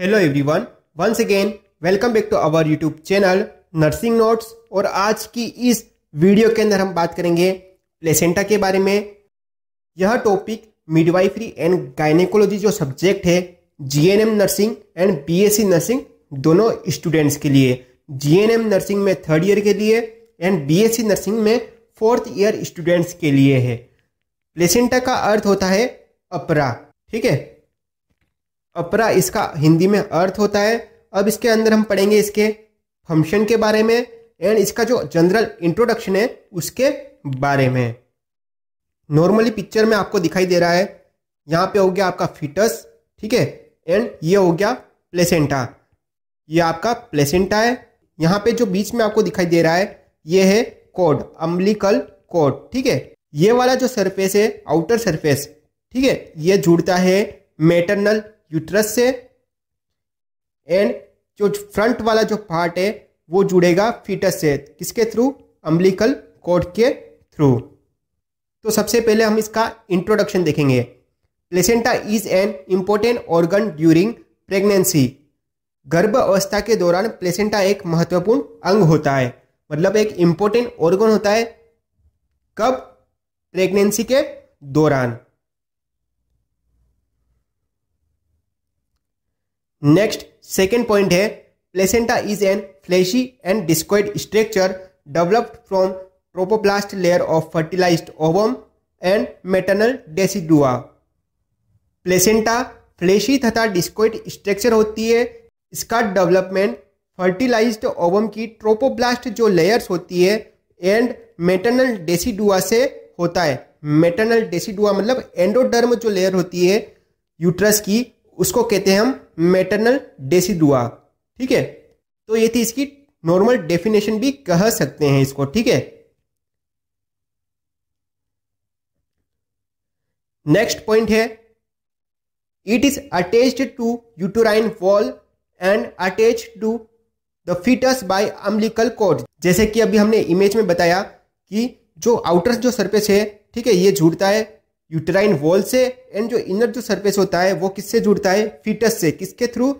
hello everyone once again welcome back to our YouTube channel nursing notes और आज की इस वीडियो के अंदर हम बात करेंगे प्लेसेंटा के बारे में यह टॉपिक मिडवाइफरी एंड गायनेकोलॉजी जो सब्जेक्ट है GNM nursing and BSc nursing दोनों स्टूडेंट्स के लिए जीएनएम नर्सिंग में थर्ड ईयर के लिए एंड बीएससी नर्सिंग में फोर्थ ईयर स्टूडेंट्स के लिए है प्लेसेंटा का अर्थ होता है अपरा ठीक है अपरा इसका हिंदी में अर्थ होता है अब इसके अंदर हम पढ़ेंगे इसके फंक्शन के बारे में एंड इसका जो जनरल इंट्रोडक्शन है उसके बारे में नॉर्मली पिक्चर में आपको दिखाई दे रहा है यहाँ पे हो गया आपका फिटस ठीक है एंड ये हो गया प्लेसेंटा ये आपका प्लेसेंटा है यहाँ पे जो बीच में आपको दिखाई दे रहा है ये है कोड अम्लिकल कोड ठीक है ये वाला जो सरफेस है आउटर सरफेस ठीक है ये जुड़ता है मेटरनल यूट्रस से एंड जो फ्रंट वाला जो पार्ट है वो जुड़ेगा फीटस से किसके थ्रू अम्बिलिकल कोड के थ्रू तो सबसे पहले हम इसका इंट्रोडक्शन देखेंगे placenta is an important organ during pregnancy गर्भ अवस्था के दौरान प्लेसेंटा एक महत्वपूर्ण अंग होता है मतलब एक इम्पोर्टेंट ऑर्गन होता है कब प्रेगनेंसी के दौरान नेक्स्ट सेकेंड पॉइंट है placenta is an fleshy and discoid structure developed from trophoblast layer of fertilised ovum and maternal decidua placenta fleshy तथा डिस्कोइड स्ट्रक्चर होती है इसका डेवलपमेंट फर्टिलाइज्ड ओवम की ट्रोपोब्लास्ट जो लेयर्स होती है एंड मेटर्नल डेसिडुआ से होता है मेटर्नल डेसिडुआ मतलब एंडोडर्म जो लेयर होती है यूट्रस की उसको कहते हैं हम मेटरनल डेसिडुआ ठीक है तो ये थी इसकी नॉर्मल डेफिनेशन भी कह सकते हैं इसको ठीक है नेक्स्ट पॉइंट है it is attached to uterine wall and attach to the foetus by umbilical cord जैसे कि अभी हमने इमेज में बताया कि जो आउटर जो सरफेस है ठीक है ये जुड़ता है यूटराइन वॉल से एंड जो इनर जो सरफेस होता है वो किससे जुड़ता है फीटस से किसके थ्रू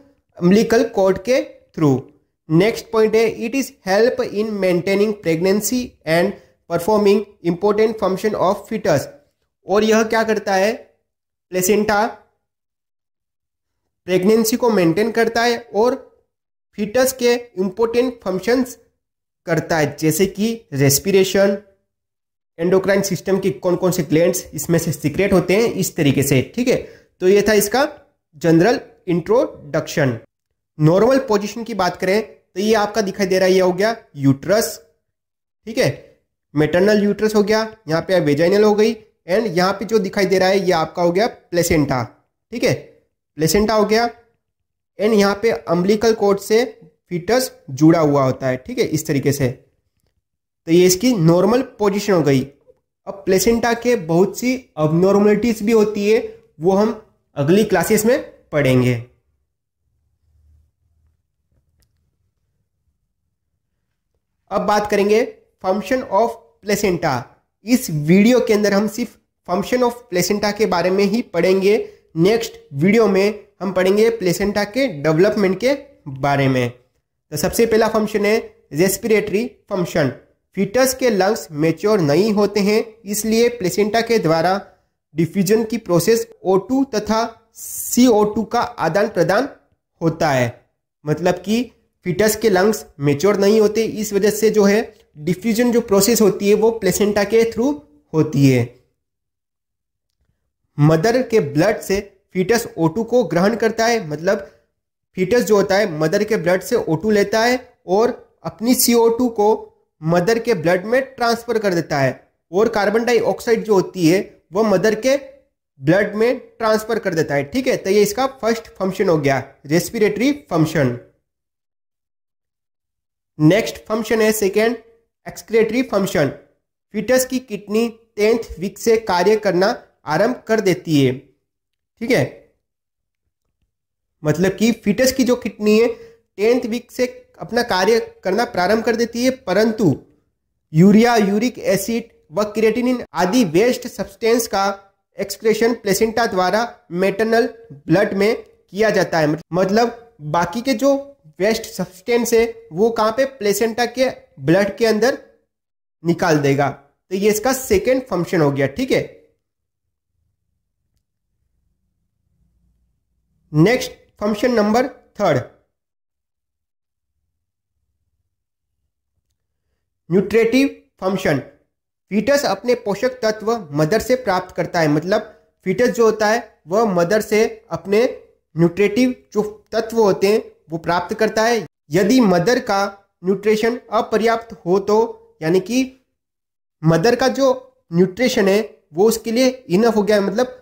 अम्लिकल कॉर्ड के थ्रू नेक्स्ट पॉइंट है it is help in maintaining pregnancy and performing important function of foetus और यह क्या करता है प्लेसेंटा प्रेगनेंसी को मेंटेन करता है और फीटस के इंपॉर्टेंट फंक्शंस करता है जैसे कि रेस्पिरेशन एंडोक्राइन सिस्टम के कौन कौन से ग्लैंड इसमें से सीक्रेट होते हैं इस तरीके से ठीक है तो ये था इसका जनरल इंट्रोडक्शन नॉर्मल पोजिशन की बात करें तो ये आपका दिखाई दे रहा है ये हो गया यूट्रस ठीक है मेटरनल यूट्रस हो गया यहाँ पे वेजाइनल हो गई एंड यहाँ पे जो दिखाई दे रहा है ये आपका हो गया प्लेसेंटा ठीक है प्लेसेंटा हो गया एंड यहाँ पे अम्बलिकल कोड से फीटस जुड़ा हुआ होता है ठीक है इस तरीके से तो ये इसकी नॉर्मल पोजिशन हो गई अब प्लेसेंटा के बहुत सी अबनॉर्मलिटीज भी होती है वो हम अगली क्लासेस में पढ़ेंगे अब बात करेंगे फंक्शन ऑफ प्लेसेंटा इस वीडियो के अंदर हम सिर्फ फंक्शन ऑफ प्लेसेंटा के बारे में ही पढ़ेंगे नेक्स्ट वीडियो में हम पढ़ेंगे प्लेसेंटा के डेवलपमेंट के बारे में तो सबसे पहला फंक्शन है रेस्पिरेटरी फंक्शन फीटस के लंग्स मेच्योर नहीं होते हैं इसलिए प्लेसेंटा के द्वारा डिफ्यूजन की प्रोसेस O2 तथा CO2 का आदान प्रदान होता है मतलब कि फीटस के लंग्स मेच्योर नहीं होते इस वजह से जो है डिफ्यूजन जो प्रोसेस होती है वो प्लेसेंटा के थ्रू होती है मदर के ब्लड से फीटस O2 को ग्रहण करता है मतलब फीटस जो होता है मदर के ब्लड से O2 लेता है और अपनी CO2 को मदर के ब्लड में ट्रांसफर कर देता है और कार्बन डाइऑक्साइड जो होती है वह मदर के ब्लड में ट्रांसफर कर देता है ठीक है तो ये इसका फर्स्ट फंक्शन हो गया रेस्पिरेटरी फंक्शन नेक्स्ट फंक्शन है सेकेंड एक्सक्रेटरी फंक्शन फिटस की किडनी टेंथ वीक से कार्य करना आरंभ कर देती है ठीक है मतलब कि फिटस की जो किडनी है टेंथ वीक से अपना कार्य करना प्रारंभ कर देती है परंतु यूरिया यूरिक एसिड व क्रिएटिनिन आदि वेस्ट सब्सटेंस का एक्सक्रेशन प्लेसेंटा द्वारा मेटरनल ब्लड में किया जाता है मतलब बाकी के जो वेस्ट सब्सटेंस है वो कहाँ पे प्लेसेंटा के ब्लड के अंदर निकाल देगा तो ये इसका सेकेंड फंक्शन हो गया ठीक है next function number third nutritive function foetus अपने पोषक तत्व मदर से प्राप्त करता है मतलब फीटस जो होता है वह मदर से अपने न्यूट्रेटिव जो तत्व होते हैं वो प्राप्त करता है यदि मदर का न्यूट्रिशन अपर्याप्त हो तो यानी कि मदर का जो न्यूट्रिशन है वो उसके लिए इनफ हो गया है मतलब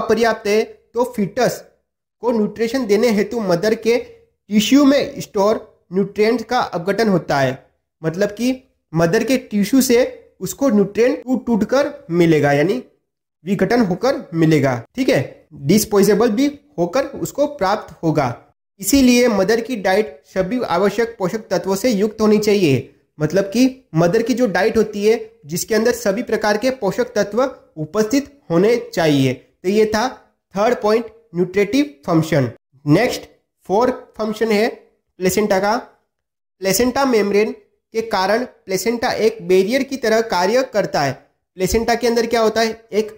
अपर्याप्त है तो फीटस को न्यूट्रिशन देने हेतु मदर के टिश्यू में स्टोर न्यूट्रिएंट्स का अपघटन होता है मतलब कि मदर के टिश्यू से उसको न्यूट्रेन टूट टूट कर मिलेगा यानी विघटन होकर मिलेगा ठीक है डिस्पोजेबल भी होकर उसको प्राप्त होगा इसीलिए मदर की डाइट सभी आवश्यक पोषक तत्वों से युक्त होनी चाहिए मतलब कि मदर की जो डाइट होती है जिसके अंदर सभी प्रकार के पोषक तत्व उपस्थित होने चाहिए तो ये था third point nutritive function next fourth function है प्लेसेंटा का प्लेसेंटा मेम्ब्रेन के कारण प्लेसेंटा एक बैरियर की तरह कार्य करता है प्लेसेंटा के अंदर क्या होता है एक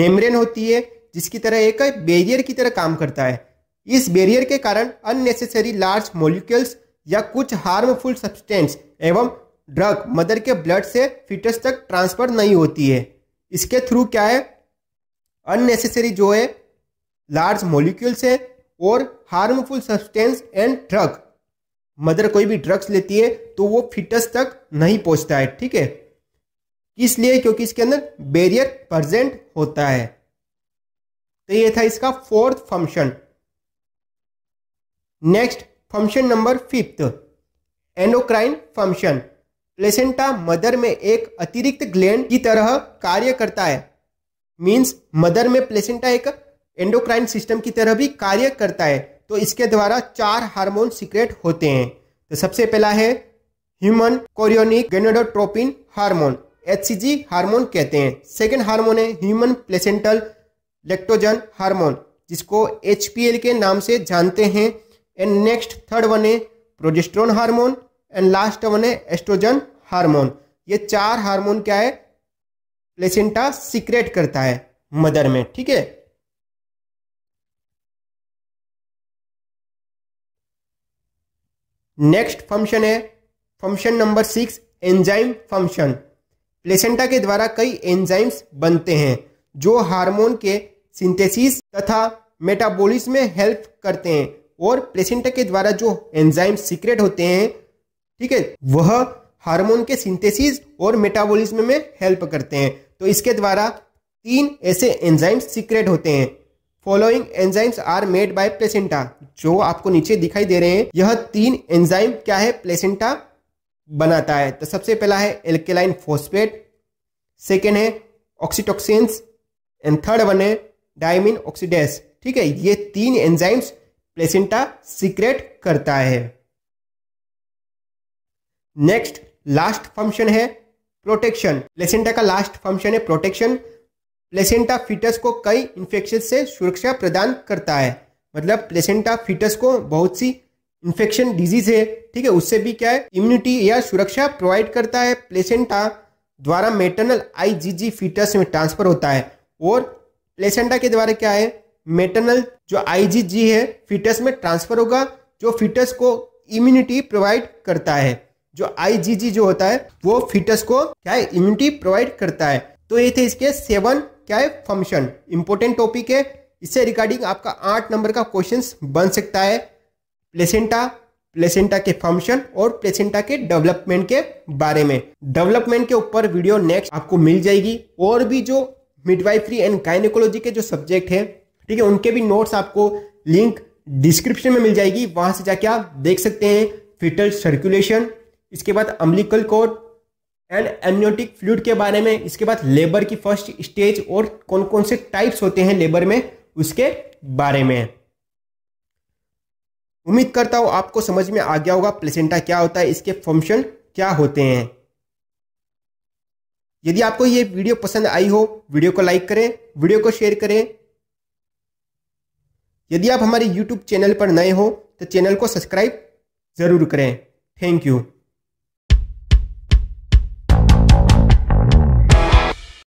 मेम्ब्रेन होती है जिसकी तरह एक बैरियर की तरह काम करता है इस बैरियर के कारण अननेसेसरी लार्ज मोलिक्यूल्स या कुछ हार्मफुल सब्सटेंस एवं ड्रग मदर के ब्लड से फिटस तक ट्रांसफर नहीं होती है इसके थ्रू क्या है अननेसेसरी जो है लार्ज मोलिक्यूल्स है और harmful substance and drug mother कोई भी ड्रग्स लेती है तो वो फिटस तक नहीं पहुंचता है ठीक है इसलिए क्योंकि इसके अंदर बैरियर प्रजेंट होता है तो ये था इसका fourth function next function number fifth endocrine function placenta mother में एक अतिरिक्त ग्लैंड की तरह कार्य करता है मींस मदर में प्लेसेंटा एक एंडोक्राइन सिस्टम की तरह भी कार्य करता है तो इसके द्वारा चार हार्मोन सीक्रेट होते हैं तो सबसे पहला है human chorionic gonadotropin hormone H hormone कहते हैं सेकेंड हार्मोन है ह्यूमन प्लेसेंटल लेक्टोजन हार्मोन जिसको एच के नाम से जानते हैं एंड नेक्स्ट थर्ड वन है progesterone hormone and last one है एस्ट्रोजन हार्मोन ये चार हार्मोन क्या है प्लेसेंटा सीक्रेट करता है मदर में ठीक है नेक्स्ट फंक्शन है function number six enzyme function placenta के द्वारा कई एंजाइम्स बनते हैं जो हार्मोन के सिंथेसिस तथा मेटाबोलिस में हेल्प करते हैं और प्लेसेंटा के द्वारा जो एंजाइम सीक्रेट होते हैं ठीक है वह हार्मोन के सिंथेसिस और मेटाबोलिज्म में हेल्प करते हैं तो इसके द्वारा तीन ऐसे एंजाइम्स सीक्रेट होते हैं following enzymes are made by placenta जो आपको नीचे दिखाई दे रहे हैं यह तीन एंजाइम क्या है प्लेसेंटा बनाता है तो सबसे पहला है एल्केलाइन फोस्फेट सेकेंड है ऑक्सीटोक्सेंस एंड थर्ड वन है डायमिन ऑक्सीडेस ठीक है ये तीन एंजाइम्स प्लेसेंटा सीक्रेट करता है नेक्स्ट लास्ट फंक्शन है प्रोटेक्शन प्लेसेंटा का लास्ट फंक्शन है प्रोटेक्शन प्लेसेंटा फिटस को कई इन्फेक्शन से सुरक्षा प्रदान करता है मतलब प्लेसेंटा फिटस को बहुत सी इन्फेक्शन डिजीज है ठीक है उससे भी क्या है इम्यूनिटी या सुरक्षा प्रोवाइड करता है प्लेसेंटा द्वारा मेटरनल आईजीजी फीटस में ट्रांसफर होता है और प्लेसेंटा के द्वारा क्या है मेटरनल जो आईजीजी है फीटस में ट्रांसफर होगा जो फीटस को इम्यूनिटी प्रोवाइड करता है जो आईजीजी जो होता है वो फीटस को क्या है इम्यूनिटी प्रोवाइड करता है तो ये थे इसके सेवन क्या है फंक्शन इंपोर्टेंट टॉपिक है इससे रिगार्डिंग आपका आठ नंबर का क्वेश्चन बन सकता है प्लेसेंटा प्लेसेंटा के फंक्शन और प्लेसेंटा के डेवलपमेंट के बारे में डेवलपमेंट के ऊपर वीडियो नेक्स्ट आपको मिल जाएगी और भी जो मिडवाइफरी एंड गायनेकोलॉजी के जो सब्जेक्ट है ठीक है उनके भी नोट्स आपको लिंक डिस्क्रिप्शन में मिल जाएगी वहां से जाके आप देख सकते हैं फिटल सर्कुलेशन इसके बाद umbilical cord and amniotic fluid के बारे में इसके बाद लेबर की फर्स्ट स्टेज और कौन कौन से टाइप्स होते हैं लेबर में उसके बारे में उम्मीद करता हूं आपको समझ में आ गया होगा प्लेसेंटा क्या होता है इसके फंक्शन क्या होते हैं यदि आपको यह वीडियो पसंद आई हो वीडियो को लाइक करें वीडियो को शेयर करें यदि आप हमारे यूट्यूब चैनल पर नए हो तो चैनल को सब्सक्राइब ज़रूर करें थैंक यू